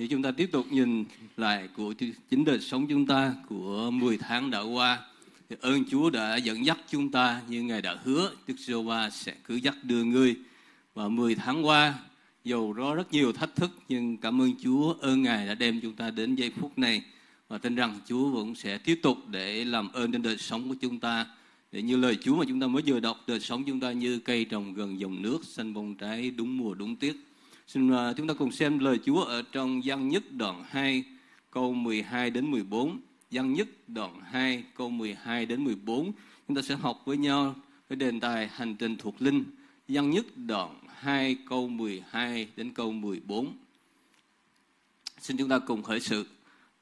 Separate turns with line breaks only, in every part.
thì chúng ta tiếp tục nhìn lại của chính đời sống chúng ta của 10 tháng đã qua thì ơn Chúa đã dẫn dắt chúng ta như Ngài đã hứa Đức giê va sẽ cứ dắt đưa người và 10 tháng qua dù có rất nhiều thách thức nhưng cảm ơn Chúa ơn Ngài đã đem chúng ta đến giây phút này và tin rằng Chúa vẫn sẽ tiếp tục để làm ơn trên đời sống của chúng ta để như lời Chúa mà chúng ta mới vừa đọc đời sống chúng ta như cây trồng gần dòng nước xanh bông trái đúng mùa đúng tiết Xin à, chúng ta cùng xem lời Chúa ở trong Giăng nhất đoạn 2 câu 12 đến 14. Giăng nhất đoạn 2 câu 12 đến 14. Chúng ta sẽ học với nhau cái đề tài hành trình thuộc linh. Giăng nhất đoạn 2 câu 12 đến câu 14. Xin chúng ta cùng khởi sự.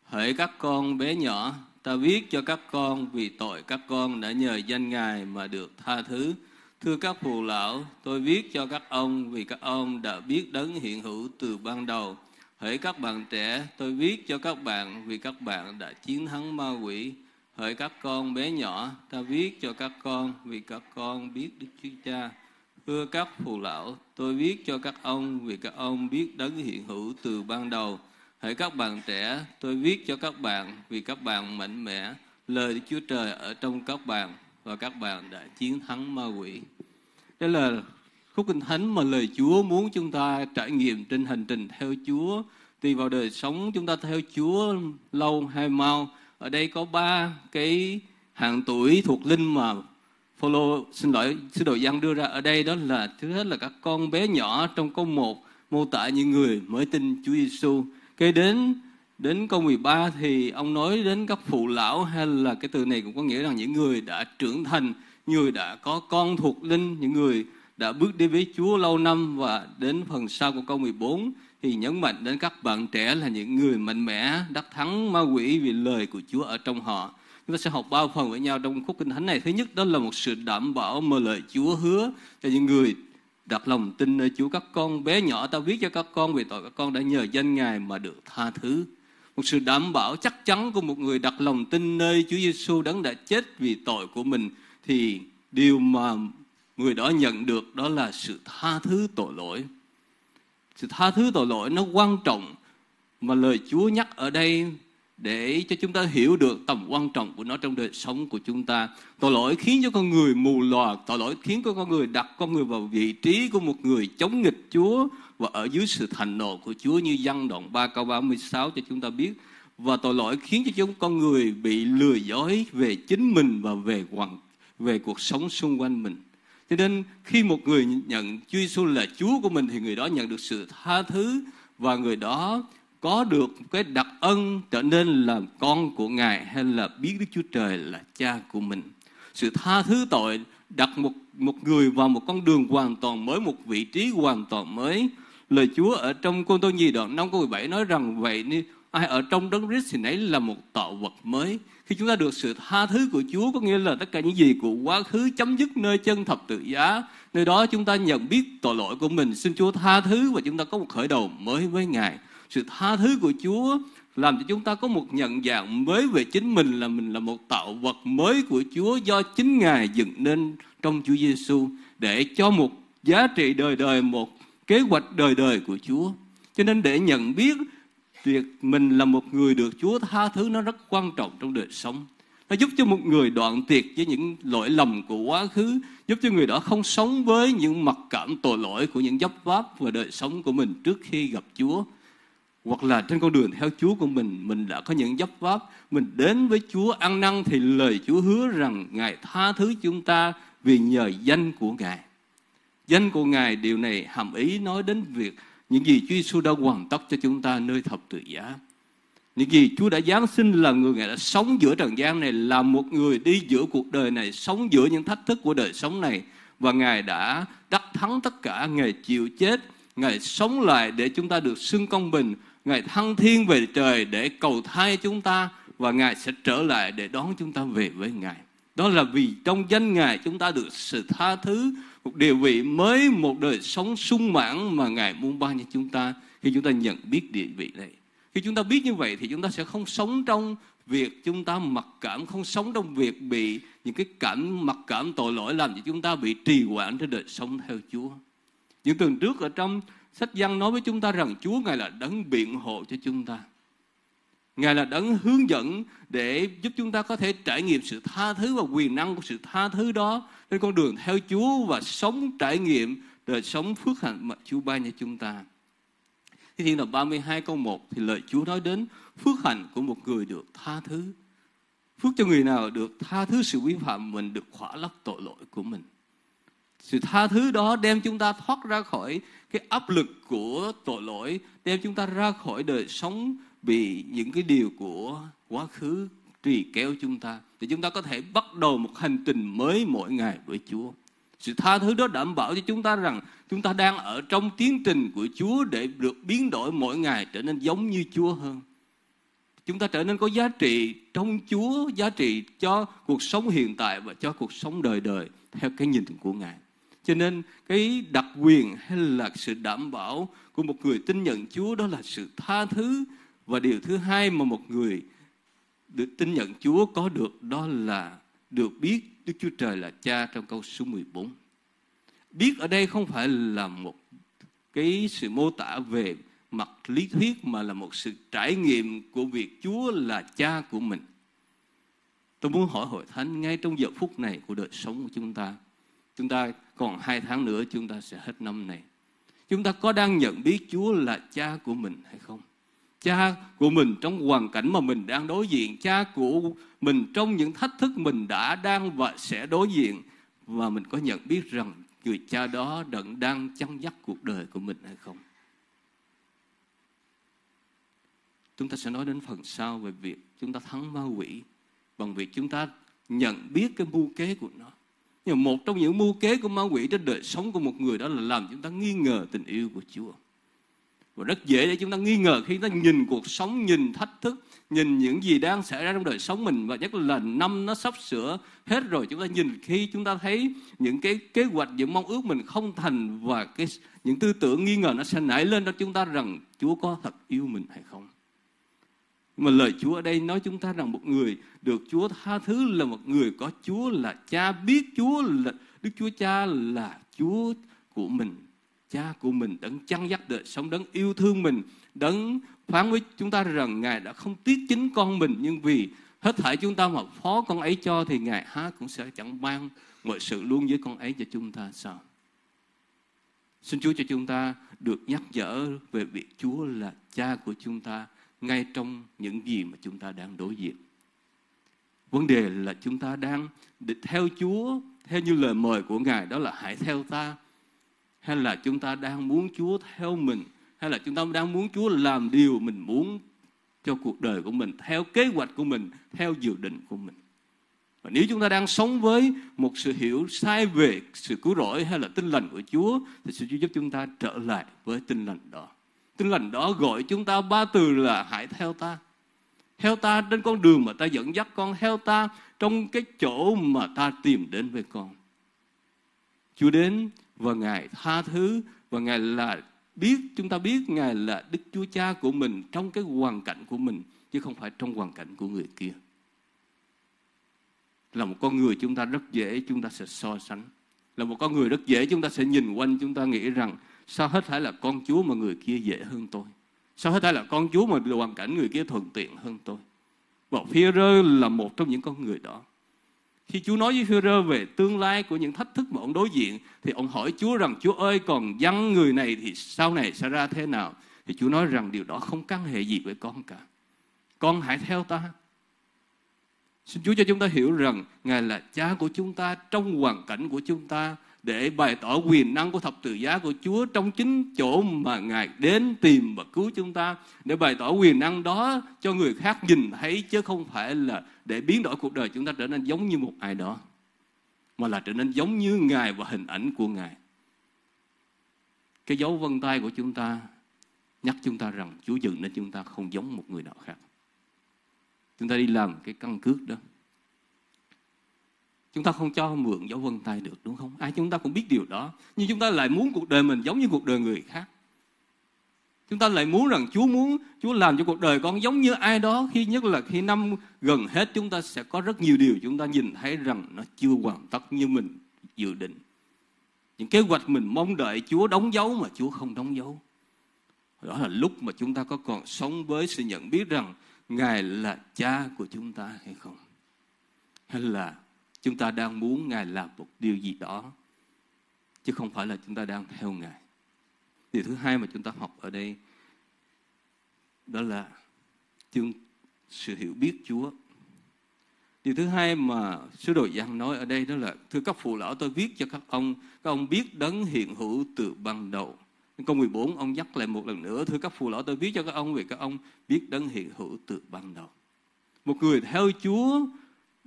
Hỡi các con bé nhỏ, ta viết cho các con vì tội các con đã nhờ danh Ngài mà được tha thứ Thưa các phụ lão, tôi viết cho các ông vì các ông đã biết đấng hiện hữu từ ban đầu. Hỡi các bạn trẻ, tôi viết cho các bạn vì các bạn đã chiến thắng ma quỷ. Hỡi các con bé nhỏ, ta viết cho các con vì các con biết Đức Chúa Cha. Thưa các phụ lão, tôi viết cho các ông vì các ông biết đấng hiện hữu từ ban đầu. Hỡi các bạn trẻ, tôi viết cho các bạn vì các bạn mạnh mẽ, lời Chúa Trời ở trong các bạn và các bạn đã chiến thắng ma quỷ. Đây là khúc kinh thánh mà lời Chúa muốn chúng ta trải nghiệm trên hành trình theo Chúa. Tùy vào đời sống chúng ta theo Chúa lâu hay mau. Ở đây có ba cái hạng tuổi thuộc linh mà Phaolô xin lỗi sứ đồ Giăng đưa ra ở đây đó là thứ hết là các con bé nhỏ trong câu một mô tả những người mới tin Chúa Giêsu. Kế đến Đến câu 13 thì ông nói đến các phụ lão hay là cái từ này cũng có nghĩa rằng những người đã trưởng thành, người đã có con thuộc linh, những người đã bước đi với Chúa lâu năm và đến phần sau của câu 14 thì nhấn mạnh đến các bạn trẻ là những người mạnh mẽ đắc thắng ma quỷ vì lời của Chúa ở trong họ. Chúng ta sẽ học bao phần với nhau trong khúc kinh thánh này. Thứ nhất đó là một sự đảm bảo mà lời Chúa hứa cho những người đặt lòng tin nơi Chúa các con bé nhỏ ta viết cho các con về tội các con đã nhờ danh Ngài mà được tha thứ một sự đảm bảo chắc chắn của một người đặt lòng tin nơi Chúa Giêsu đấng đã chết vì tội của mình thì điều mà người đó nhận được đó là sự tha thứ tội lỗi. Sự tha thứ tội lỗi nó quan trọng mà lời Chúa nhắc ở đây để cho chúng ta hiểu được tầm quan trọng của nó trong đời sống của chúng ta. Tội lỗi khiến cho con người mù lòa, tội lỗi khiến cho con người đặt con người vào vị trí của một người chống nghịch Chúa và ở dưới sự thành nộ của Chúa như văn đoạn 3 câu 36 cho chúng ta biết. Và tội lỗi khiến cho chúng con người bị lừa dối về chính mình và về hoàn về cuộc sống xung quanh mình. Cho nên khi một người nhận Chúa Giêsu là Chúa của mình thì người đó nhận được sự tha thứ và người đó có được cái đặc ân trở nên là con của Ngài hay là biết Đức Chúa Trời là cha của mình. Sự tha thứ tội đặt một một người vào một con đường hoàn toàn mới, một vị trí hoàn toàn mới. Lời Chúa ở trong Côn Tô Nhi đoạn 5 câu 17 nói rằng vậy nên ai ở trong đấng Christ thì nấy là một tạo vật mới. Khi chúng ta được sự tha thứ của Chúa có nghĩa là tất cả những gì của quá khứ chấm dứt nơi chân thập tự giá. Nơi đó chúng ta nhận biết tội lỗi của mình, xin Chúa tha thứ và chúng ta có một khởi đầu mới với Ngài sự tha thứ của Chúa làm cho chúng ta có một nhận dạng mới về chính mình là mình là một tạo vật mới của Chúa do chính Ngài dựng nên trong Chúa Giêsu để cho một giá trị đời đời một kế hoạch đời đời của Chúa. Cho nên để nhận biết việc mình là một người được Chúa tha thứ nó rất quan trọng trong đời sống. Nó giúp cho một người đoạn tuyệt với những lỗi lầm của quá khứ, giúp cho người đó không sống với những mặc cảm tội lỗi của những dấp váp và đời sống của mình trước khi gặp Chúa hoặc là trên con đường theo Chúa của mình mình đã có những dấp pháp mình đến với Chúa ăn năn thì lời Chúa hứa rằng Ngài tha thứ chúng ta vì nhờ danh của Ngài danh của Ngài điều này hàm ý nói đến việc những gì Chúa Giêsu đã hoàn tất cho chúng ta nơi thập tự giá những gì Chúa đã Giáng sinh là người Ngài đã sống giữa trần gian này là một người đi giữa cuộc đời này sống giữa những thách thức của đời sống này và Ngài đã đắc thắng tất cả Ngài chịu chết Ngài sống lại để chúng ta được xưng công bình Ngài thăng thiên về trời để cầu thai chúng ta và Ngài sẽ trở lại để đón chúng ta về với Ngài. Đó là vì trong danh Ngài chúng ta được sự tha thứ, một địa vị mới, một đời sống sung mãn mà Ngài muốn ban cho chúng ta khi chúng ta nhận biết địa vị này. Khi chúng ta biết như vậy thì chúng ta sẽ không sống trong việc chúng ta mặc cảm, không sống trong việc bị những cái cảm mặc cảm tội lỗi làm cho chúng ta bị trì hoãn trên đời sống theo Chúa. Những tuần trước ở trong Sách văn nói với chúng ta rằng Chúa Ngài là đấng biện hộ cho chúng ta. Ngài là đấng hướng dẫn để giúp chúng ta có thể trải nghiệm sự tha thứ và quyền năng của sự tha thứ đó trên con đường theo Chúa và sống trải nghiệm đời sống phước hạnh mà Chúa ban cho chúng ta. Thi Thiên đoạn 32 câu 1 thì lời Chúa nói đến phước hạnh của một người được tha thứ. Phước cho người nào được tha thứ sự vi phạm mình được khỏa lấp tội lỗi của mình sự tha thứ đó đem chúng ta thoát ra khỏi cái áp lực của tội lỗi đem chúng ta ra khỏi đời sống bị những cái điều của quá khứ trì kéo chúng ta thì chúng ta có thể bắt đầu một hành trình mới mỗi ngày với Chúa sự tha thứ đó đảm bảo cho chúng ta rằng chúng ta đang ở trong tiến trình của Chúa để được biến đổi mỗi ngày trở nên giống như Chúa hơn chúng ta trở nên có giá trị trong Chúa, giá trị cho cuộc sống hiện tại và cho cuộc sống đời đời theo cái nhìn của Ngài. Cho nên cái đặc quyền hay là sự đảm bảo của một người tin nhận Chúa đó là sự tha thứ. Và điều thứ hai mà một người được tin nhận Chúa có được đó là được biết Đức Chúa Trời là cha trong câu số 14. Biết ở đây không phải là một cái sự mô tả về mặt lý thuyết mà là một sự trải nghiệm của việc Chúa là cha của mình. Tôi muốn hỏi hội thánh ngay trong giờ phút này của đời sống của chúng ta. Chúng ta còn hai tháng nữa chúng ta sẽ hết năm này chúng ta có đang nhận biết Chúa là cha của mình hay không? Cha của mình trong hoàn cảnh mà mình đang đối diện, cha của mình trong những thách thức mình đã đang và sẽ đối diện và mình có nhận biết rằng người cha đó đặng đang chăn dắt cuộc đời của mình hay không? Chúng ta sẽ nói đến phần sau về việc chúng ta thắng ma quỷ bằng việc chúng ta nhận biết cái mưu kế của nó. Nhưng một trong những mưu kế của ma quỷ trên đời sống của một người đó là làm chúng ta nghi ngờ tình yêu của Chúa. Và rất dễ để chúng ta nghi ngờ khi chúng ta nhìn cuộc sống, nhìn thách thức, nhìn những gì đang xảy ra trong đời sống mình và nhất là năm nó sắp sửa hết rồi chúng ta nhìn khi chúng ta thấy những cái kế hoạch, những mong ước mình không thành và cái những tư tưởng nghi ngờ nó sẽ nảy lên cho chúng ta rằng Chúa có thật yêu mình hay không mà lời Chúa ở đây nói chúng ta rằng một người được Chúa tha thứ là một người có Chúa là Cha biết Chúa là Đức Chúa Cha là Chúa của mình cha của mình đấng chăn dắt đời sống đấng yêu thương mình đấng phán với chúng ta rằng ngài đã không tiếc chính con mình nhưng vì hết thảy chúng ta mà phó con ấy cho thì ngài há cũng sẽ chẳng mang mọi sự luôn với con ấy cho chúng ta sao xin chúa cho chúng ta được nhắc nhở về việc chúa là cha của chúng ta ngay trong những gì mà chúng ta đang đối diện. Vấn đề là chúng ta đang theo Chúa, theo như lời mời của Ngài đó là hãy theo ta. Hay là chúng ta đang muốn Chúa theo mình. Hay là chúng ta đang muốn Chúa làm điều mình muốn cho cuộc đời của mình, theo kế hoạch của mình, theo dự định của mình. Và nếu chúng ta đang sống với một sự hiểu sai về sự cứu rỗi hay là tinh lành của Chúa, thì sự Chúa giúp chúng ta trở lại với tinh lành đó tinh lành đó gọi chúng ta ba từ là hãy theo ta. Theo ta trên con đường mà ta dẫn dắt con, theo ta trong cái chỗ mà ta tìm đến với con. Chúa đến và Ngài tha thứ và Ngài là biết chúng ta biết Ngài là Đức Chúa Cha của mình trong cái hoàn cảnh của mình chứ không phải trong hoàn cảnh của người kia. Là một con người chúng ta rất dễ chúng ta sẽ so sánh. Là một con người rất dễ chúng ta sẽ nhìn quanh chúng ta nghĩ rằng Sao hết thể là con Chúa mà người kia dễ hơn tôi? Sao hết thể là con Chúa mà hoàn cảnh người kia thuận tiện hơn tôi? Và Führer là một trong những con người đó. Khi Chúa nói với Führer về tương lai của những thách thức mà ông đối diện, thì ông hỏi Chúa rằng, Chúa ơi, còn dân người này thì sau này sẽ ra thế nào? Thì Chúa nói rằng điều đó không căn hệ gì với con cả. Con hãy theo ta. Xin Chúa cho chúng ta hiểu rằng Ngài là cha của chúng ta trong hoàn cảnh của chúng ta để bày tỏ quyền năng của thập tự giá của Chúa trong chính chỗ mà Ngài đến tìm và cứu chúng ta để bày tỏ quyền năng đó cho người khác nhìn thấy chứ không phải là để biến đổi cuộc đời chúng ta trở nên giống như một ai đó mà là trở nên giống như Ngài và hình ảnh của Ngài. Cái dấu vân tay của chúng ta nhắc chúng ta rằng Chúa dựng nên chúng ta không giống một người nào khác. Chúng ta đi làm cái căn cước đó chúng ta không cho mượn dấu vân tay được đúng không ai chúng ta cũng biết điều đó nhưng chúng ta lại muốn cuộc đời mình giống như cuộc đời người khác chúng ta lại muốn rằng Chúa muốn Chúa làm cho cuộc đời con giống như ai đó khi nhất là khi năm gần hết chúng ta sẽ có rất nhiều điều chúng ta nhìn thấy rằng nó chưa hoàn tất như mình dự định những kế hoạch mình mong đợi Chúa đóng dấu mà Chúa không đóng dấu đó là lúc mà chúng ta có còn sống với sự nhận biết rằng Ngài là cha của chúng ta hay không hay là Chúng ta đang muốn Ngài làm một điều gì đó, chứ không phải là chúng ta đang theo Ngài. Điều thứ hai mà chúng ta học ở đây đó là chương sự hiểu biết Chúa. Điều thứ hai mà sứ đồ Giăng nói ở đây đó là thưa các phụ lão tôi viết cho các ông, các ông biết đấng hiện hữu từ ban đầu. Câu 14 ông nhắc lại một lần nữa thưa các phụ lão tôi viết cho các ông vì các ông biết đấng hiện hữu từ ban đầu. Một người theo Chúa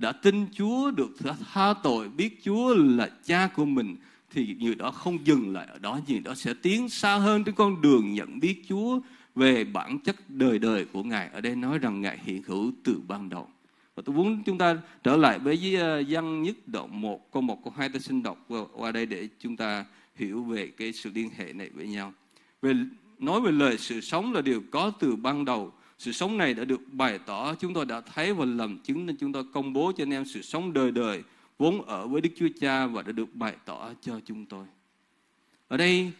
đã tin Chúa được tha tội, biết Chúa là cha của mình thì người đó không dừng lại ở đó, người đó sẽ tiến xa hơn trên con đường nhận biết Chúa về bản chất đời đời của Ngài. Ở đây nói rằng Ngài hiện hữu từ ban đầu. Và tôi muốn chúng ta trở lại với văn uh, nhất đoạn 1, câu 1, câu 2 tôi xin đọc qua đây để chúng ta hiểu về cái sự liên hệ này với nhau. Về nói về lời sự sống là điều có từ ban đầu sự sống này đã được bày tỏ, chúng tôi đã thấy và làm chứng nên chúng tôi công bố cho anh em sự sống đời đời vốn ở với Đức Chúa Cha và đã được bày tỏ cho chúng tôi. Ở đây,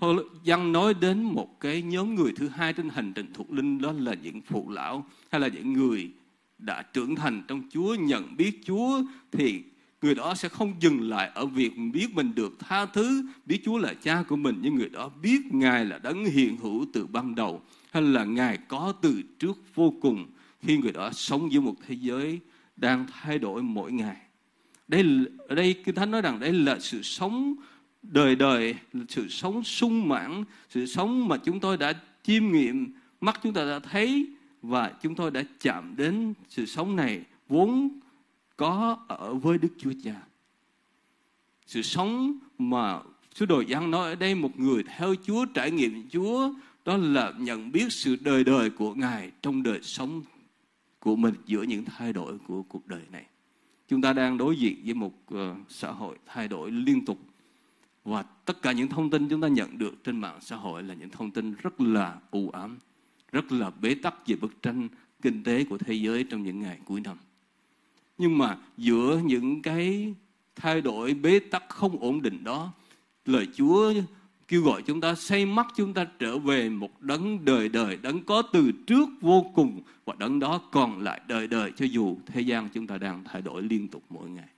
Paul Giăng nói đến một cái nhóm người thứ hai trên hành trình thuộc linh đó là những phụ lão hay là những người đã trưởng thành trong Chúa, nhận biết Chúa thì người đó sẽ không dừng lại ở việc biết mình được tha thứ, biết Chúa là cha của mình, nhưng người đó biết Ngài là đấng hiện hữu từ ban đầu hay là Ngài có từ trước vô cùng khi người đó sống giữa một thế giới đang thay đổi mỗi ngày. Đây ở đây Kinh Thánh nói rằng đây là sự sống đời đời, sự sống sung mãn, sự sống mà chúng tôi đã chiêm nghiệm, mắt chúng ta đã thấy và chúng tôi đã chạm đến sự sống này vốn có ở với Đức Chúa Cha. Sự sống mà Sứ Đồ Giăng nói ở đây một người theo Chúa, trải nghiệm Chúa đó là nhận biết sự đời đời của ngài trong đời sống của mình giữa những thay đổi của cuộc đời này chúng ta đang đối diện với một ờ, xã hội thay đổi liên tục và tất cả những thông tin chúng ta nhận được trên mạng xã hội là những thông tin rất là u ám rất là bế tắc về bức tranh kinh tế của thế giới trong những ngày cuối năm nhưng mà giữa những cái thay đổi bế tắc không ổn định đó lời chúa kêu gọi chúng ta xây mắt chúng ta trở về một đấng đời đời, đấng có từ trước vô cùng và đấng đó còn lại đời đời cho dù thế gian chúng ta đang thay đổi liên tục mỗi ngày.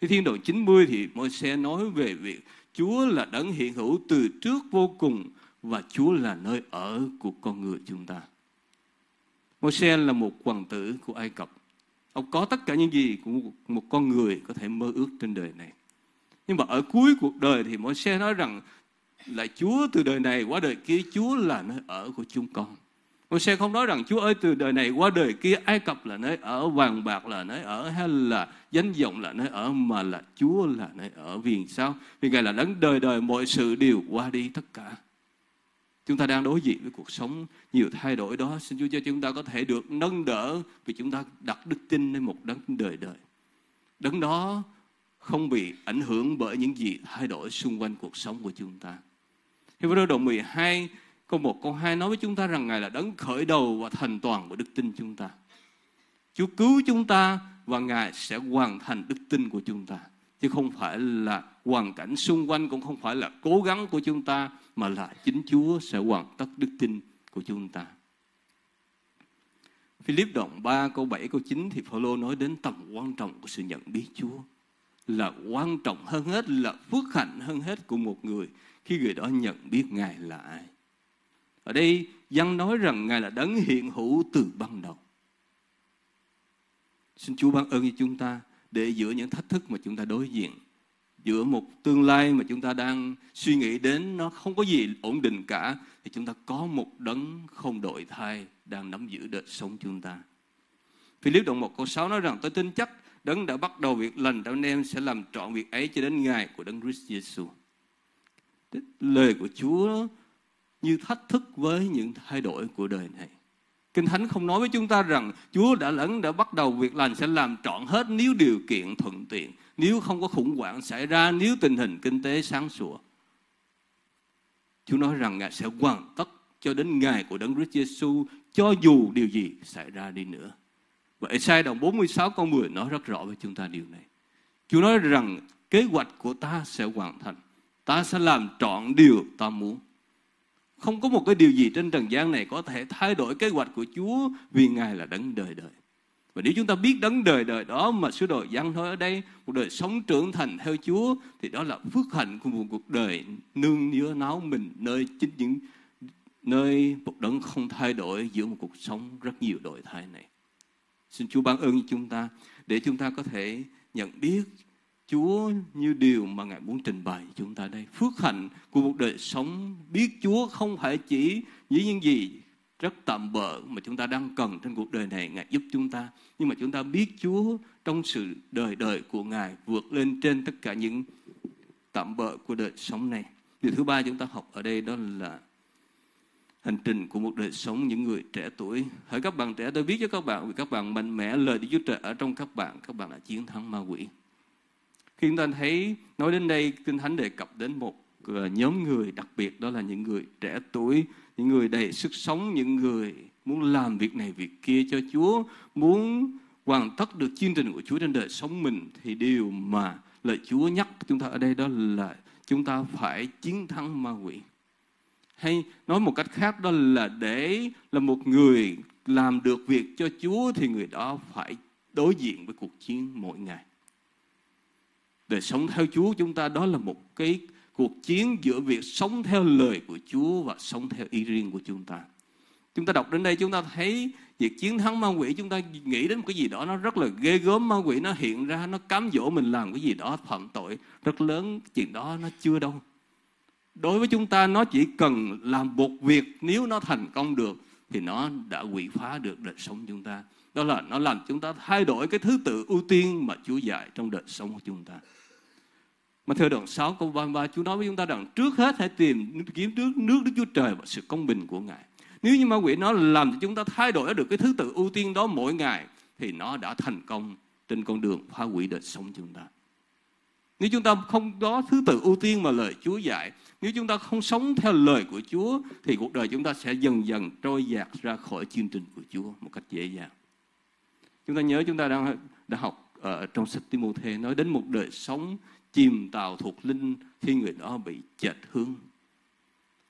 Cái thiên đoạn 90 thì môi xe nói về việc Chúa là đấng hiện hữu từ trước vô cùng và Chúa là nơi ở của con người chúng ta. môi xe là một hoàng tử của Ai Cập. Ông có tất cả những gì của một con người có thể mơ ước trên đời này. Nhưng mà ở cuối cuộc đời thì môi xe nói rằng là Chúa từ đời này qua đời kia Chúa là nơi ở của chúng con. Con sẽ không nói rằng Chúa ơi từ đời này qua đời kia Ai Cập là nơi ở, vàng bạc là nơi ở hay là danh vọng là nơi ở mà là Chúa là nơi ở. Vì sao? Vì Ngài là đấng đời đời mọi sự đều qua đi tất cả. Chúng ta đang đối diện với cuộc sống nhiều thay đổi đó. Xin Chúa cho chúng ta có thể được nâng đỡ vì chúng ta đặt đức tin lên một đấng đời đời. Đấng đó không bị ảnh hưởng bởi những gì thay đổi xung quanh cuộc sống của chúng ta. Hebrew đoạn 12 câu 1 câu 2 nói với chúng ta rằng Ngài là đấng khởi đầu và thành toàn của đức tin chúng ta. Chúa cứu chúng ta và Ngài sẽ hoàn thành đức tin của chúng ta. Chứ không phải là hoàn cảnh xung quanh cũng không phải là cố gắng của chúng ta mà là chính Chúa sẽ hoàn tất đức tin của chúng ta. Philip đoạn 3 câu 7 câu 9 thì Phaolô nói đến tầm quan trọng của sự nhận biết Chúa là quan trọng hơn hết, là phước hạnh hơn hết của một người khi người đó nhận biết Ngài là ai. Ở đây, dân nói rằng Ngài là đấng hiện hữu từ ban đầu. Xin Chúa ban ơn cho chúng ta để giữa những thách thức mà chúng ta đối diện, giữa một tương lai mà chúng ta đang suy nghĩ đến nó không có gì ổn định cả, thì chúng ta có một đấng không đổi thay đang nắm giữ đời sống chúng ta. Philip đoạn 1 câu 6 nói rằng tôi tin chắc Đấng đã bắt đầu việc lành trong anh em sẽ làm trọn việc ấy cho đến ngày của Đấng Christ Jesus. Lời của Chúa như thách thức với những thay đổi của đời này. Kinh Thánh không nói với chúng ta rằng Chúa đã lẫn đã bắt đầu việc lành sẽ làm trọn hết nếu điều kiện thuận tiện, nếu không có khủng hoảng xảy ra, nếu tình hình kinh tế sáng sủa. Chúa nói rằng Ngài sẽ hoàn tất cho đến ngày của Đấng Christ Jesus cho dù điều gì xảy ra đi nữa. Và Esai đoạn 46 câu 10 nói rất rõ với chúng ta điều này. Chúa nói rằng kế hoạch của ta sẽ hoàn thành. Ta sẽ làm trọn điều ta muốn. Không có một cái điều gì trên trần gian này có thể thay đổi kế hoạch của Chúa vì Ngài là đấng đời đời. Và nếu chúng ta biết đấng đời đời đó mà sứ đồ dân nói ở đây, một đời sống trưởng thành theo Chúa, thì đó là phước hạnh của một cuộc đời nương nhớ náo mình nơi chính những nơi một đấng không thay đổi giữa một cuộc sống rất nhiều đổi thay này. Xin Chúa ban ơn cho chúng ta để chúng ta có thể nhận biết Chúa như điều mà Ngài muốn trình bày chúng ta đây. Phước hạnh của một đời sống biết Chúa không phải chỉ với những gì rất tạm bợ mà chúng ta đang cần trên cuộc đời này Ngài giúp chúng ta nhưng mà chúng ta biết Chúa trong sự đời đời của Ngài vượt lên trên tất cả những tạm bợ của đời sống này điều thứ ba chúng ta học ở đây đó là hành trình của một đời sống những người trẻ tuổi. Hỡi các bạn trẻ, tôi biết cho các bạn vì các bạn mạnh mẽ lời Đức Chúa Trời ở trong các bạn, các bạn đã chiến thắng ma quỷ. Khi chúng ta thấy nói đến đây, Kinh Thánh đề cập đến một ờ, nhóm người đặc biệt đó là những người trẻ tuổi, những người đầy sức sống, những người muốn làm việc này việc kia cho Chúa, muốn hoàn tất được chương trình của Chúa trên đời sống mình thì điều mà lời Chúa nhắc chúng ta ở đây đó là chúng ta phải chiến thắng ma quỷ hay nói một cách khác đó là để là một người làm được việc cho Chúa thì người đó phải đối diện với cuộc chiến mỗi ngày. Để sống theo Chúa chúng ta đó là một cái cuộc chiến giữa việc sống theo lời của Chúa và sống theo ý riêng của chúng ta. Chúng ta đọc đến đây chúng ta thấy việc chiến thắng ma quỷ chúng ta nghĩ đến một cái gì đó nó rất là ghê gớm ma quỷ nó hiện ra nó cám dỗ mình làm cái gì đó phạm tội rất lớn chuyện đó nó chưa đâu đối với chúng ta nó chỉ cần làm một việc nếu nó thành công được thì nó đã quỷ phá được đời sống chúng ta đó là nó làm chúng ta thay đổi cái thứ tự ưu tiên mà Chúa dạy trong đời sống của chúng ta mà theo đoạn 6 câu 33 Chúa nói với chúng ta rằng trước hết hãy tìm kiếm trước nước Đức Chúa Trời và sự công bình của Ngài nếu như ma quỷ nó làm cho chúng ta thay đổi được cái thứ tự ưu tiên đó mỗi ngày thì nó đã thành công trên con đường phá hủy đời sống chúng ta nếu chúng ta không có thứ tự ưu tiên mà lời Chúa dạy, nếu chúng ta không sống theo lời của Chúa, thì cuộc đời chúng ta sẽ dần dần trôi dạt ra khỏi chương trình của Chúa một cách dễ dàng. Chúng ta nhớ chúng ta đang đã học ở trong sách Timothée nói đến một đời sống chìm tàu thuộc linh khi người đó bị chệch hướng.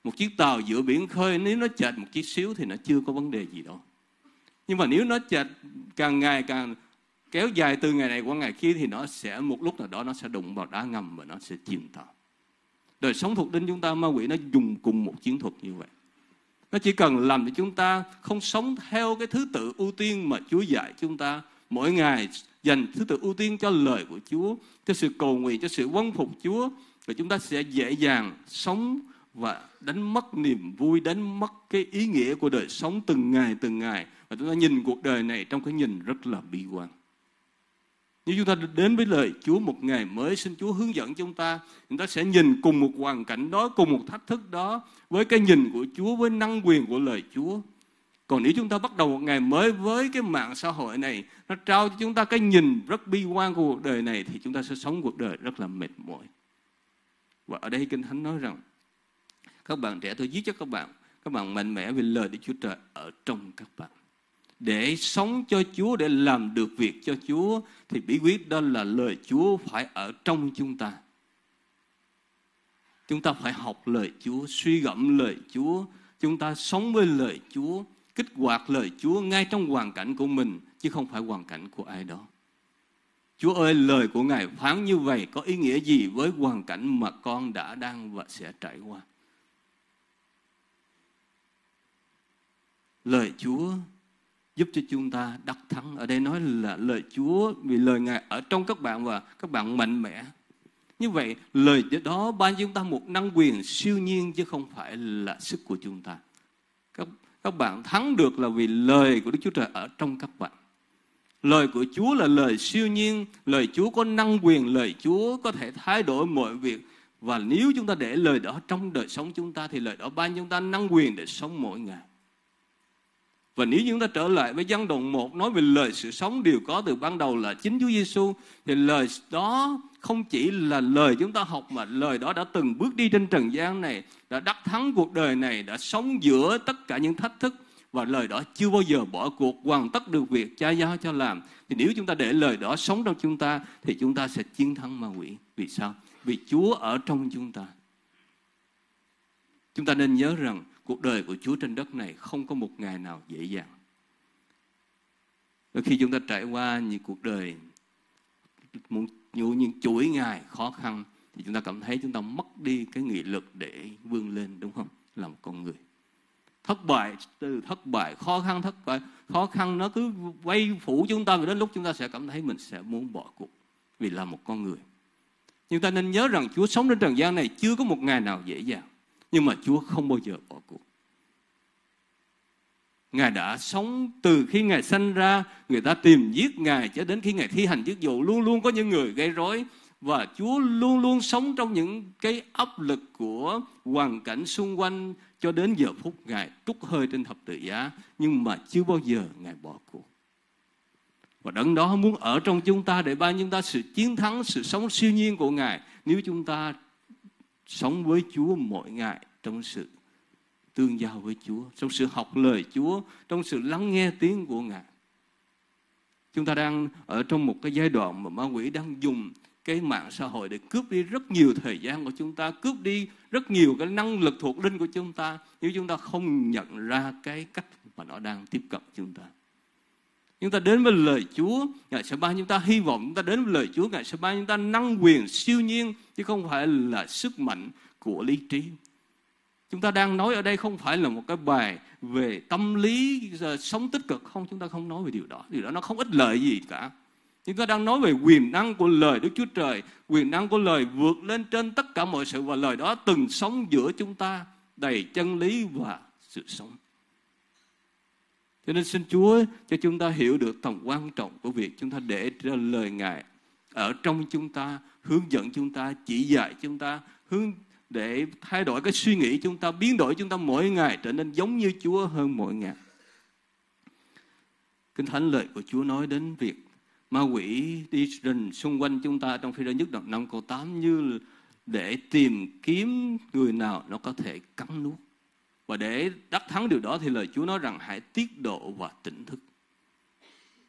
Một chiếc tàu giữa biển khơi nếu nó chệch một chút xíu thì nó chưa có vấn đề gì đâu. Nhưng mà nếu nó chệch càng ngày càng kéo dài từ ngày này qua ngày kia thì nó sẽ một lúc nào đó nó sẽ đụng vào đá ngầm và nó sẽ chìm tàu đời sống thuộc linh chúng ta ma quỷ nó dùng cùng một chiến thuật như vậy nó chỉ cần làm cho chúng ta không sống theo cái thứ tự ưu tiên mà Chúa dạy chúng ta mỗi ngày dành thứ tự ưu tiên cho lời của Chúa cho sự cầu nguyện cho sự vâng phục Chúa và chúng ta sẽ dễ dàng sống và đánh mất niềm vui đánh mất cái ý nghĩa của đời sống từng ngày từng ngày và chúng ta nhìn cuộc đời này trong cái nhìn rất là bi quan nếu chúng ta đến với lời Chúa một ngày mới, xin Chúa hướng dẫn chúng ta, chúng ta sẽ nhìn cùng một hoàn cảnh đó, cùng một thách thức đó, với cái nhìn của Chúa, với năng quyền của lời Chúa. Còn nếu chúng ta bắt đầu một ngày mới với cái mạng xã hội này, nó trao cho chúng ta cái nhìn rất bi quan của cuộc đời này, thì chúng ta sẽ sống cuộc đời rất là mệt mỏi. Và ở đây Kinh Thánh nói rằng, các bạn trẻ tôi viết cho các bạn, các bạn mạnh mẽ vì lời Đức Chúa Trời ở trong các bạn để sống cho Chúa, để làm được việc cho Chúa, thì bí quyết đó là lời Chúa phải ở trong chúng ta. Chúng ta phải học lời Chúa, suy gẫm lời Chúa, chúng ta sống với lời Chúa, kích hoạt lời Chúa ngay trong hoàn cảnh của mình, chứ không phải hoàn cảnh của ai đó. Chúa ơi, lời của Ngài phán như vậy có ý nghĩa gì với hoàn cảnh mà con đã đang và sẽ trải qua? Lời Chúa giúp cho chúng ta đắc thắng. Ở đây nói là lời Chúa vì lời Ngài ở trong các bạn và các bạn mạnh mẽ. Như vậy, lời đó ban chúng ta một năng quyền siêu nhiên chứ không phải là sức của chúng ta. Các, các bạn thắng được là vì lời của Đức Chúa Trời ở trong các bạn. Lời của Chúa là lời siêu nhiên, lời Chúa có năng quyền, lời Chúa có thể thay đổi mọi việc. Và nếu chúng ta để lời đó trong đời sống chúng ta thì lời đó ban chúng ta năng quyền để sống mỗi ngày. Và nếu chúng ta trở lại với dân đoạn một nói về lời sự sống đều có từ ban đầu là chính Chúa Giêsu thì lời đó không chỉ là lời chúng ta học mà lời đó đã từng bước đi trên trần gian này, đã đắc thắng cuộc đời này, đã sống giữa tất cả những thách thức và lời đó chưa bao giờ bỏ cuộc hoàn tất được việc cha giao cho làm thì nếu chúng ta để lời đó sống trong chúng ta thì chúng ta sẽ chiến thắng ma quỷ vì sao vì chúa ở trong chúng ta chúng ta nên nhớ rằng cuộc đời của Chúa trên đất này không có một ngày nào dễ dàng. Đôi khi chúng ta trải qua những cuộc đời một những chuỗi ngày khó khăn thì chúng ta cảm thấy chúng ta mất đi cái nghị lực để vươn lên đúng không? Là một con người. Thất bại từ thất bại, khó khăn thất bại, khó khăn nó cứ quay phủ chúng ta rồi đến lúc chúng ta sẽ cảm thấy mình sẽ muốn bỏ cuộc vì là một con người. Nhưng ta nên nhớ rằng Chúa sống trên trần gian này chưa có một ngày nào dễ dàng nhưng mà Chúa không bao giờ bỏ cuộc. Ngài đã sống từ khi Ngài sanh ra, người ta tìm giết Ngài cho đến khi Ngài thi hành chức vụ luôn luôn có những người gây rối và Chúa luôn luôn sống trong những cái áp lực của hoàn cảnh xung quanh cho đến giờ phút Ngài trút hơi trên thập tự giá nhưng mà chưa bao giờ Ngài bỏ cuộc. Và đấng đó muốn ở trong chúng ta để ban chúng ta sự chiến thắng, sự sống siêu nhiên của Ngài nếu chúng ta sống với Chúa mỗi ngày trong sự tương giao với Chúa, trong sự học lời Chúa, trong sự lắng nghe tiếng của Ngài. Chúng ta đang ở trong một cái giai đoạn mà ma quỷ đang dùng cái mạng xã hội để cướp đi rất nhiều thời gian của chúng ta, cướp đi rất nhiều cái năng lực thuộc linh của chúng ta nếu chúng ta không nhận ra cái cách mà nó đang tiếp cận chúng ta chúng ta đến với lời Chúa ngài sẽ ban chúng ta hy vọng chúng ta đến với lời Chúa ngài sẽ ban chúng ta năng quyền siêu nhiên chứ không phải là sức mạnh của lý trí chúng ta đang nói ở đây không phải là một cái bài về tâm lý ờ, sống tích cực không chúng ta không nói về điều đó điều đó nó không ích lợi gì cả chúng ta đang nói về quyền năng của lời Đức Chúa Trời quyền năng của lời vượt lên trên tất cả mọi sự và lời đó từng sống giữa chúng ta đầy chân lý và sự sống cho nên xin Chúa cho chúng ta hiểu được tầm quan trọng của việc chúng ta để ra lời Ngài ở trong chúng ta, hướng dẫn chúng ta, chỉ dạy chúng ta, hướng để thay đổi cái suy nghĩ chúng ta, biến đổi chúng ta mỗi ngày trở nên giống như Chúa hơn mỗi ngày. Kinh Thánh lời của Chúa nói đến việc ma quỷ đi rình xung quanh chúng ta trong phi rơ nhất đoạn 5 câu 8 như để tìm kiếm người nào nó có thể cắn nuốt. Và để đắc thắng điều đó thì lời Chúa nói rằng hãy tiết độ và tỉnh thức.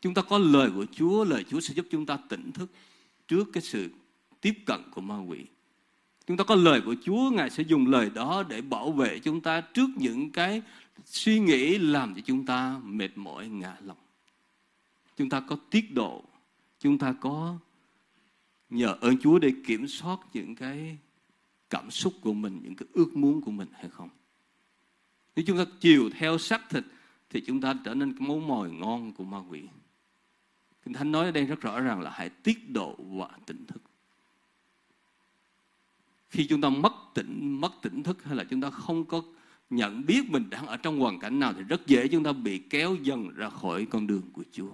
Chúng ta có lời của Chúa, lời Chúa sẽ giúp chúng ta tỉnh thức trước cái sự tiếp cận của ma quỷ. Chúng ta có lời của Chúa, Ngài sẽ dùng lời đó để bảo vệ chúng ta trước những cái suy nghĩ làm cho chúng ta mệt mỏi ngã lòng. Chúng ta có tiết độ, chúng ta có nhờ ơn Chúa để kiểm soát những cái cảm xúc của mình, những cái ước muốn của mình hay không? Nếu chúng ta chiều theo xác thịt thì chúng ta trở nên cái món mồi ngon của ma quỷ. Kinh Thánh nói ở đây rất rõ ràng là hãy tiết độ và tỉnh thức. Khi chúng ta mất tỉnh, mất tỉnh thức hay là chúng ta không có nhận biết mình đang ở trong hoàn cảnh nào thì rất dễ chúng ta bị kéo dần ra khỏi con đường của Chúa.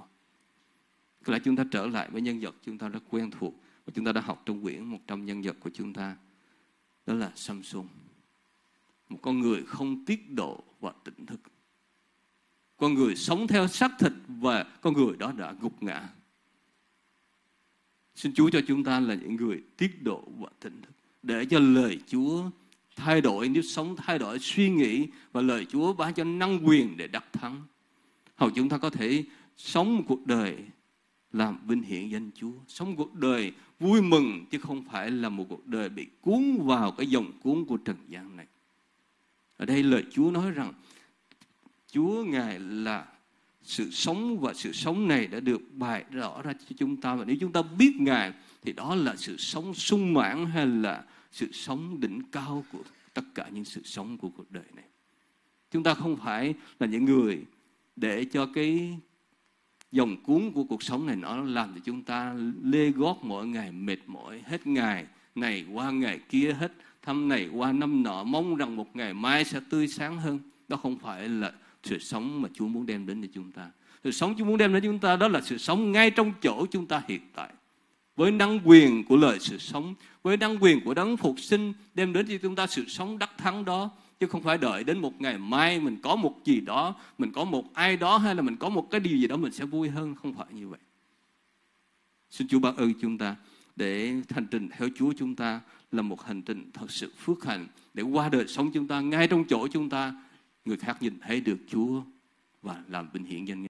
Có lẽ chúng ta trở lại với nhân vật chúng ta rất quen thuộc và chúng ta đã học trong quyển một trong nhân vật của chúng ta. Đó là Samsung một con người không tiết độ và tỉnh thức con người sống theo xác thịt và con người đó đã gục ngã xin chúa cho chúng ta là những người tiết độ và tỉnh thức để cho lời chúa thay đổi nếp sống thay đổi suy nghĩ và lời chúa ban cho năng quyền để đắc thắng hầu chúng ta có thể sống một cuộc đời làm vinh hiển danh chúa sống cuộc đời vui mừng chứ không phải là một cuộc đời bị cuốn vào cái dòng cuốn của trần gian này ở đây lời Chúa nói rằng Chúa Ngài là sự sống và sự sống này đã được bày rõ ra cho chúng ta và nếu chúng ta biết Ngài thì đó là sự sống sung mãn hay là sự sống đỉnh cao của tất cả những sự sống của cuộc đời này. Chúng ta không phải là những người để cho cái dòng cuốn của cuộc sống này nó làm cho chúng ta lê gót mỗi ngày mệt mỏi hết ngày này qua ngày kia hết thăm này qua năm nọ mong rằng một ngày mai sẽ tươi sáng hơn đó không phải là sự sống mà Chúa muốn đem đến cho chúng ta sự sống Chúa muốn đem đến cho chúng ta đó là sự sống ngay trong chỗ chúng ta hiện tại với năng quyền của lời sự sống với năng quyền của đấng phục sinh đem đến cho chúng ta sự sống đắc thắng đó chứ không phải đợi đến một ngày mai mình có một gì đó mình có một ai đó hay là mình có một cái điều gì đó mình sẽ vui hơn không phải như vậy xin Chúa ban ơn chúng ta để hành trình theo Chúa chúng ta là một hành trình thật sự phước hạnh để qua đời sống chúng ta ngay trong chỗ chúng ta người khác nhìn thấy được Chúa và làm vinh hiển danh